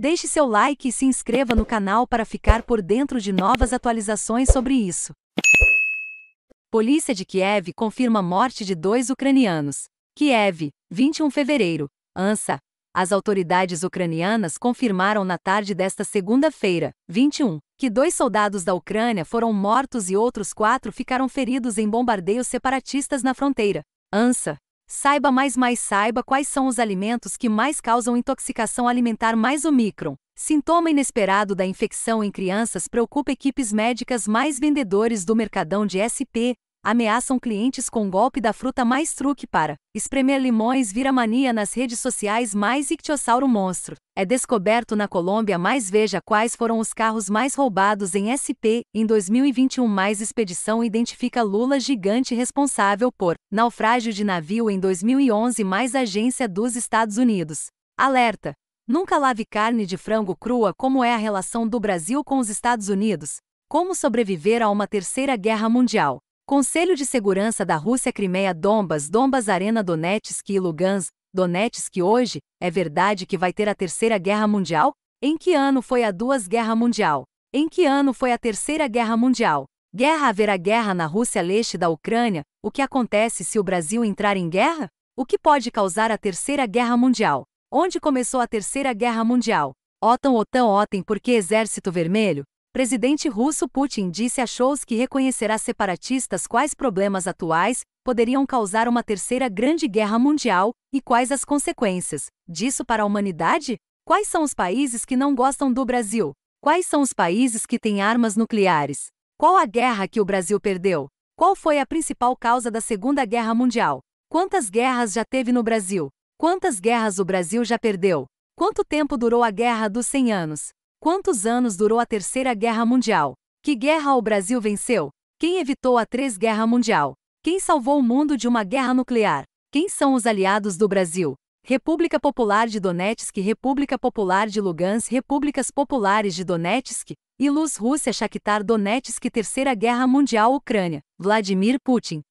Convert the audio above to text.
Deixe seu like e se inscreva no canal para ficar por dentro de novas atualizações sobre isso. Polícia de Kiev confirma morte de dois ucranianos. Kiev, 21 de fevereiro. ANSA. As autoridades ucranianas confirmaram na tarde desta segunda-feira, 21, que dois soldados da Ucrânia foram mortos e outros quatro ficaram feridos em bombardeios separatistas na fronteira. ANSA, Saiba mais mais saiba quais são os alimentos que mais causam intoxicação alimentar mais Omicron. Sintoma inesperado da infecção em crianças preocupa equipes médicas mais vendedores do Mercadão de SP, ameaçam clientes com golpe da fruta mais truque para espremer limões vira mania nas redes sociais mais ictiosauro monstro. É descoberto na Colômbia mais veja quais foram os carros mais roubados em SP em 2021 mais expedição identifica Lula gigante responsável por naufrágio de navio em 2011 mais agência dos Estados Unidos. Alerta! Nunca lave carne de frango crua como é a relação do Brasil com os Estados Unidos. Como sobreviver a uma terceira guerra mundial. Conselho de Segurança da Rússia Crimeia Dombas Dombas Arena Donetsk e Lugansk Donetsk hoje, é verdade que vai ter a Terceira Guerra Mundial? Em que ano foi a Duas Guerra Mundial? Em que ano foi a Terceira Guerra Mundial? Guerra haverá guerra na Rússia leste da Ucrânia? O que acontece se o Brasil entrar em guerra? O que pode causar a Terceira Guerra Mundial? Onde começou a Terceira Guerra Mundial? OTAN OTAN OTAN Por que Exército Vermelho? Presidente russo Putin disse a Scholz que reconhecerá separatistas quais problemas atuais poderiam causar uma terceira grande guerra mundial e quais as consequências disso para a humanidade? Quais são os países que não gostam do Brasil? Quais são os países que têm armas nucleares? Qual a guerra que o Brasil perdeu? Qual foi a principal causa da Segunda Guerra Mundial? Quantas guerras já teve no Brasil? Quantas guerras o Brasil já perdeu? Quanto tempo durou a Guerra dos 100 Anos? Quantos anos durou a Terceira Guerra Mundial? Que guerra o Brasil venceu? Quem evitou a Três Guerra Mundial? Quem salvou o mundo de uma guerra nuclear? Quem são os aliados do Brasil? República Popular de Donetsk, República Popular de Lugansk, Repúblicas Populares de Donetsk, Ilus Rússia, Shakhtar Donetsk, Terceira Guerra Mundial, Ucrânia, Vladimir Putin.